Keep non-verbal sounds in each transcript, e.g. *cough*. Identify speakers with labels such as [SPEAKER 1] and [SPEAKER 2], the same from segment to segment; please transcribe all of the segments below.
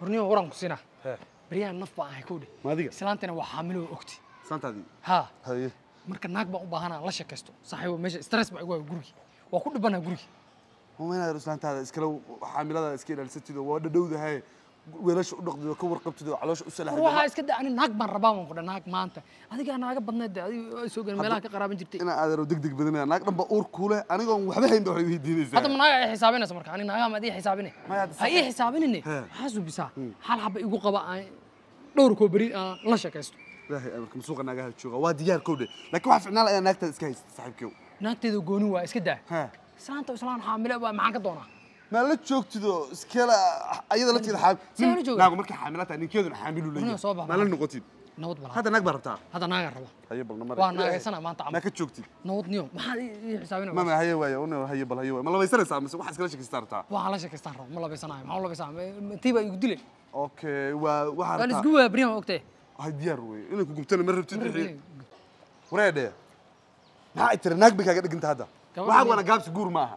[SPEAKER 1] horniyo waran ku sina bariyahan naf baan ahay kudhe maadiga islaantana waa xaamilo ogti islaantaadii ha haye marka naag baan u baahanaa la sheekaysto saaxiibo meesha stress baa igu hayo gurigi waa ku dhibanaa gurigi
[SPEAKER 2] uma inaad islaantaada iskala xaamilada iska ilaalsatid oo waa dhadhowdahay weelasha u dhaqdido ka warqabtido caloosha u salaaxdo waxa
[SPEAKER 1] iska dhacni naag baan rabaa waan qodha naag maanta adiga naaga badneed adiga soo gaar meelaha ka
[SPEAKER 2] qaraaban jirtay ina aadaro degdeg badanaa naag dhanba uur kuule anigoon waxba hayn baa waxay weydiinaysaa hadda
[SPEAKER 1] naaga ay xisaabinaysa marka ani naagaha ma adiga xisaabinay ha ii xisaabinine maxaa suubisaa hmm. hal xaba igu qaba aan dhowr koo beri aan la sheekaysto
[SPEAKER 2] ilaahay amarka masuuqa naagaha jooga waa diyaar kow dhe laakiin waxaa ficnaal ayaa naagtaada iska haysta saaxiibkew naagteedu gooni waa iska daa
[SPEAKER 1] saanta islaan xaamile waa maxaan ka doonaa
[SPEAKER 2] ما لا joogtido iskala ayada la tiid xaab naagu markii xaamilada ninkeeduna xaamilu leeyahay ma la noqotid nabad bal hadda naag baa rabtaa hadda naaga raba haye bal namar waa naagaysana maanta ma ka joogtid
[SPEAKER 1] nabad niyo maxaad ii xisaabinaysaa mama haye waaya
[SPEAKER 2] una haye bal haye waaya ma labaysanaysaa mise wax iskala sheekaystaan rabtaa
[SPEAKER 1] waa la sheekaystaan rabo ma labaysanayo maxaa u labaysanaa intii
[SPEAKER 2] baa igu dilay okay waa waxa rabtaa waa isku
[SPEAKER 1] waa brian ogtay
[SPEAKER 2] hay diyaar weey inay ku gubtana ma rabtid bixi wareedhe maxaa itira naag bay kaaga dhiganta hadda waxaa wana gaabsi guur maaha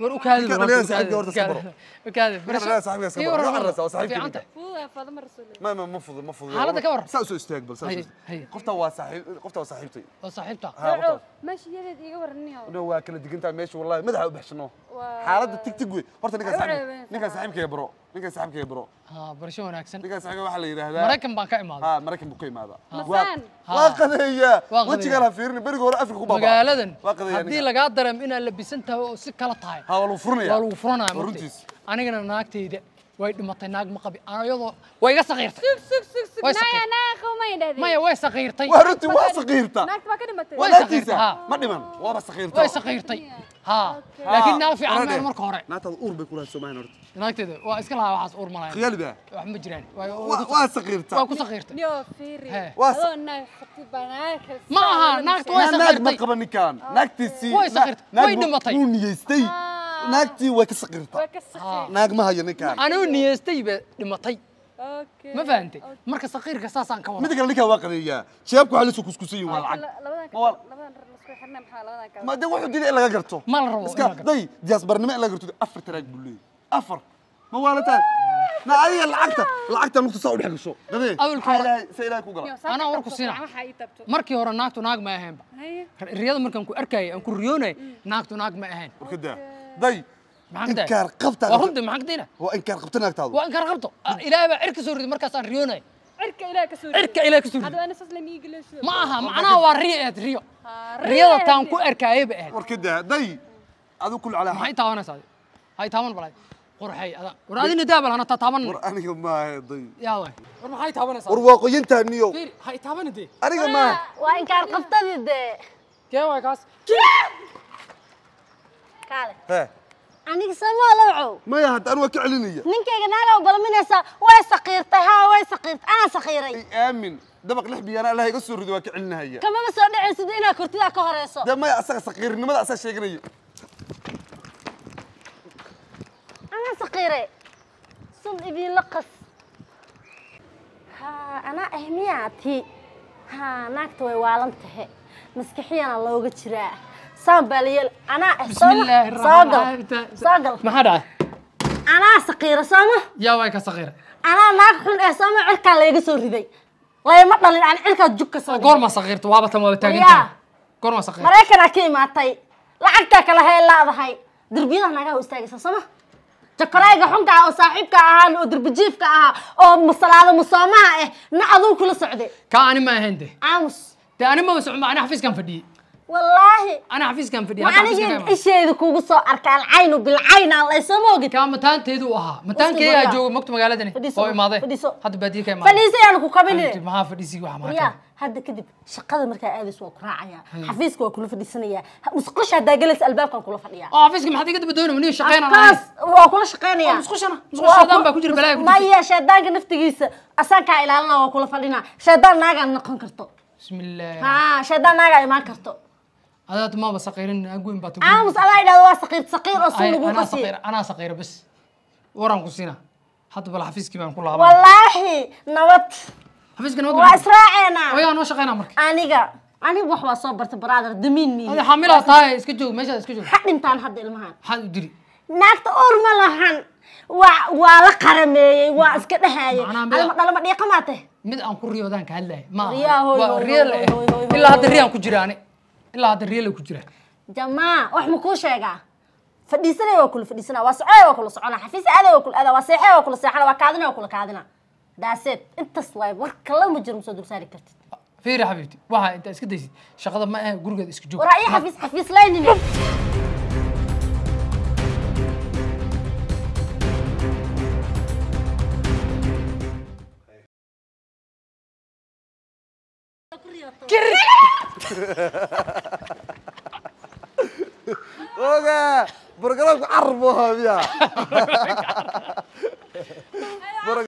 [SPEAKER 2] وكاذب وكاذب وكاذب انا صاحبي صاحبي عرس صاحبي كنت فاطمه الرسول ما ما مفروض مفروض هذا كبر ساسو استقبل ساسو قفتها وا صاحب قفتها صاحبتي صاحبتها
[SPEAKER 1] ماشي يا ليد iga warniyo
[SPEAKER 2] no waa kala digantaa meesha wallahi madaxa u baxshano xaaladda tigtig wey horta ninka saaxiibkay bro ninkan saxibkayga bro
[SPEAKER 1] barasho wanaagsan ninkan saxibka waxa la yidhaahdaa maraykan baan ka imaaday
[SPEAKER 2] ha maraykan buu ka imaadaa waa qadeeya wejigaan ha fiirin beriga hore afrika ku baba magaaladan haddii
[SPEAKER 1] lagaa dareemo inaad labisan tahay oo si kala tahay ha waa lagu furinaya waa lagu furanaya runtiis anigana naagtayda way dhimatay naag ma qabi ayadoo way iga saqiirtay maya way saqiirtay waa runtii waa saqiirta
[SPEAKER 3] naagta waa ka dhimatay waa saqiirta ma dhiman waaba
[SPEAKER 2] saqiirta way saqiirtay
[SPEAKER 1] ها لكن نافع عمل مرك
[SPEAKER 2] هوري ما تظ اور بيكون هسه ما نورت
[SPEAKER 1] انك تد وا اسكل ها واحد اور ملاين خيال ده واحد مجرين وا صغير تاع وا صغيرته يا فيري وا انا حطي بناك ما ها نكت وا صغيرته ما قبل كان نكت
[SPEAKER 2] سي وا صغيرته وا ما طيب وني يستي نكتي وا صغيرته
[SPEAKER 1] وا صغيرته
[SPEAKER 2] ناق
[SPEAKER 1] ما ma fahamtay marka saqiirka saasaan ka wada mid kale
[SPEAKER 2] ninkaa waa qadeeyaa shabaabku waxaa lasoo kuskusan yihin waa lacag ma de wuxuu dida in laga garto ma la rabo iska day diyaasbarnimo in laga garto afar taraag buu leeyahay afar
[SPEAKER 1] ma waalataan na adiga lacagta lacagta lugta saa u dhex gasho dadee se ilahay ku gala anaa warku siina markii hore naagtu naag ma ahaynba riyada markaan ku arkayay aan ku riyoonayay naagtu naag ma ahayn warka daa day انكار كان قبطه إلهي بقى إرك سوري مركز أن ريوناي إرك إلهي كسوري إرك إلهي كسوري هذا أنا سلمي يقلش معها معنا ورية ريو آه، ريو تام كو إرك أي بقى وركده داي هذا كل على هاي تاونا سادي هاي تاون بلاي قرحي هذا ورادين دابل أنا تتابن أنا ما ضي يا وي
[SPEAKER 3] ورما هاي تاون سادي ورواقي أنت منيو هاي تاون دي أنا ما آه، وإن قبطة دي كيف ويكاس كيف كاله عنيك سما لوعو
[SPEAKER 2] ما يا هاد أنا وكعلنية
[SPEAKER 3] منك يا جنالة وبلمن يا سا وين سقيرت ها وين سقيرت أنا سقيري آمن
[SPEAKER 2] دبق لحبي أنا الله يقصر ردوا كعلنا هي كم
[SPEAKER 3] ما سوينا عزيز هنا كرتي ده ما يا
[SPEAKER 2] سقير إنه ما ده أساس شيء جري
[SPEAKER 3] أنا سقيري صن إبي لقص ها أنا أهمياتي ها ناكتوي والنتهي مسكحي أنا الله وقتش saan baaliyeel anaa eh soogal maxaa dhacay anaa sakiira sooma yaa way ka sakiira anaa naag xun eh sooma cirkaa layga soo riday layma dhalin an cirkaa jug ka soo oh, goorma sakiirta waaba tan waaba taagantahay goorma sakir maraykanaa ka imaatay lacagtaa kala hay laadahay derbiyada nagaa u istaagaysa sooma jakorayga xunkaa ah, oo saaxiibka ahaan oo derbijiifka ahaa oo masalaado musoomaha eh na aduu kula socday kaa ani ma ahayn de aamus de ani maba socon macna xafiiskan fadhiyey والله أنا حفيزكان فدي أنا إشي ذكوب صو أركان عينه بالعين الله يسموه قد كم متان تيدو أها متان كي أجو مكتوب مقالة دني هو ماضي هاد بدي كم فليسي أنا كوكابين ما فليسي وحما يا هاد كذب شقة مركا أديس وكراعيا حفيزك وكل في السنة مسقش هاد جلس الباب كان كله فنيا آه حفيزك ما حد يقدر بدونه مني شقينا أنا وكل شقينا مسقش أنا مسقش شدان بكتير بلاي ما يا شدان نفتقيس أسان كايلالنا وكل فنيا شدان ناقة نقن كرتو بسم الله ها شدان ناقة ما كرتو adaad maaba saqiirin aangoyn baa aamus allah idhahdo waa saqiir saqiir oo sun lagu qasi anaa saqiira bas
[SPEAKER 1] waraan ku siina hadda bal xafiiskii baan ku laaba
[SPEAKER 3] wallaahi nabad xafiiska nabad waa israaceena oyaa noo shaqeyna marka aniga aniga wax waa soo barta brother damiin mi adi xamilaa tahay iska joog meeshaad iska joog ha dhintaan hadda ilmahan maxaad u diri naagta uur ma lahan waa waa la qarameeyey waa iska dhahayey alma dhalma dhiiqamaate mid aan ku riyoodaan ka hadlaayo ma riyaa ilaa hadda riyaan
[SPEAKER 1] ku jiraane ilaa hadda riyala ku
[SPEAKER 3] jira jamaa wax ma kuu sheegaa fadhiisanay waa kula fadhiisana waa socoy waa kula socona xafiis aaday waa kula aadaa waa seexay waa kula seexana waa kaadina waa kula kaadina daaseed intaas waay war kala ma jiro masoo dulsaari kartid fiiri
[SPEAKER 1] xabiibti waxa intaa
[SPEAKER 3] iska daysid shaqada ma ahe gurigeeda iska joog waraa ii xafiis xafiis laynimi *laughs*
[SPEAKER 2] Oke, bergerak arboh ya. *laughs*